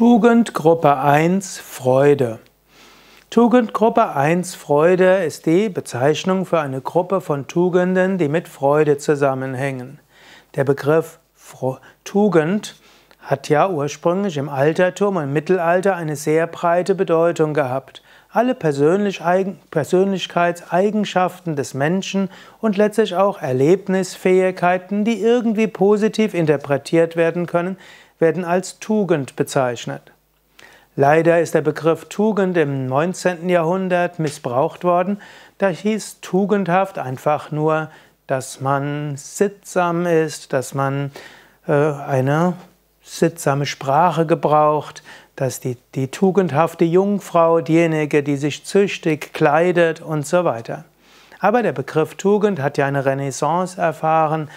Tugendgruppe 1 Freude. Tugendgruppe 1 Freude ist die Bezeichnung für eine Gruppe von Tugenden, die mit Freude zusammenhängen. Der Begriff Tugend hat ja ursprünglich im Altertum und Mittelalter eine sehr breite Bedeutung gehabt. Alle Persönlich Persönlichkeitseigenschaften des Menschen und letztlich auch Erlebnisfähigkeiten, die irgendwie positiv interpretiert werden können, werden als Tugend bezeichnet. Leider ist der Begriff Tugend im 19. Jahrhundert missbraucht worden. Da hieß tugendhaft einfach nur, dass man sittsam ist, dass man äh, eine sittsame Sprache gebraucht, dass die, die tugendhafte Jungfrau diejenige, die sich züchtig kleidet und so weiter. Aber der Begriff Tugend hat ja eine Renaissance erfahren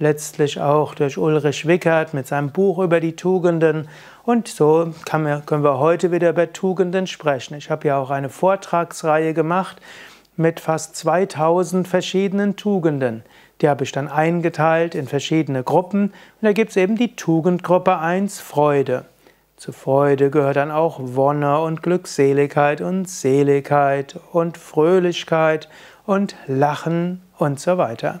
letztlich auch durch Ulrich Wickert mit seinem Buch über die Tugenden. Und so wir, können wir heute wieder über Tugenden sprechen. Ich habe ja auch eine Vortragsreihe gemacht mit fast 2000 verschiedenen Tugenden. Die habe ich dann eingeteilt in verschiedene Gruppen. Und da gibt es eben die Tugendgruppe 1, Freude. Zu Freude gehört dann auch Wonne und Glückseligkeit und Seligkeit und Fröhlichkeit und Lachen und so weiter.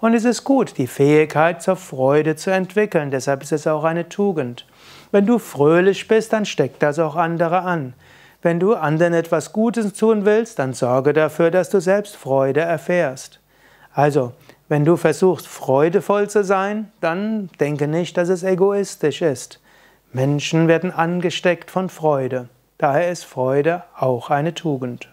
Und es ist gut, die Fähigkeit zur Freude zu entwickeln. Deshalb ist es auch eine Tugend. Wenn du fröhlich bist, dann steckt das auch andere an. Wenn du anderen etwas Gutes tun willst, dann sorge dafür, dass du selbst Freude erfährst. Also, wenn du versuchst, freudevoll zu sein, dann denke nicht, dass es egoistisch ist. Menschen werden angesteckt von Freude. Daher ist Freude auch eine Tugend.